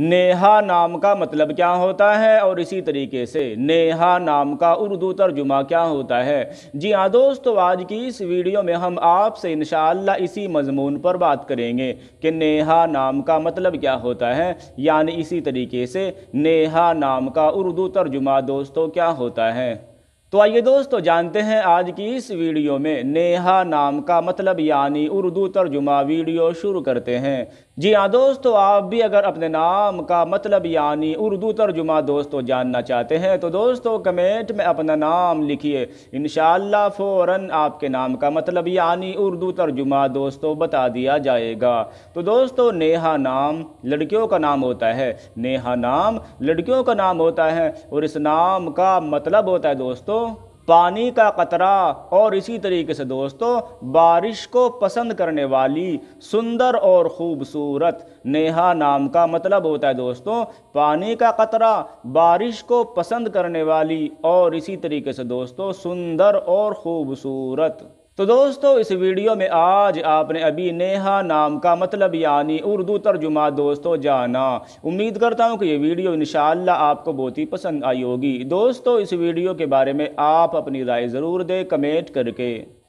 नेहा नाम का मतलब क्या होता है और इसी तरीके से नेहा नाम का उर्दू तर्जुमा क्या होता है जी हाँ दोस्तों आज की इस वीडियो में हम आपसे इन इसी मजमून पर बात करेंगे कि नेहा नाम का मतलब क्या होता है यानी इसी तरीके से नेहा नाम का उर्दू तर्जुमा दोस्तों क्या होता है तो आइए दोस्तों जानते हैं आज की इस वीडियो में नेहा नाम का मतलब यानी उर्दू तर्जुमा वीडियो शुरू करते हैं जी हाँ दोस्तों आप भी अगर अपने नाम का मतलब यानी उर्दू तर्जुमा दोस्तों जानना चाहते हैं तो दोस्तों कमेंट में अपना नाम लिखिए इन फौरन आपके नाम का मतलब यानी उर्दू तर्जुमा दोस्तों बता दिया जाएगा तो दोस्तों नेहा नाम लड़कियों का नाम होता है नेहा नाम लड़कियों का नाम होता है और इस नाम का मतलब होता है दोस्तों पानी का कतरा और इसी तरीके से दोस्तों बारिश को पसंद करने वाली सुंदर और ख़ूबसूरत नेहा नाम का मतलब होता है दोस्तों पानी का कतरा बारिश को पसंद करने वाली और इसी तरीके से दोस्तों सुंदर और ख़ूबसूरत तो दोस्तों इस वीडियो में आज आपने अभी नेहा नाम का मतलब यानी उर्दू तर्जुमा दोस्तों जाना उम्मीद करता हूँ कि ये वीडियो इन आपको बहुत ही पसंद आई होगी दोस्तों इस वीडियो के बारे में आप अपनी राय ज़रूर दें कमेंट करके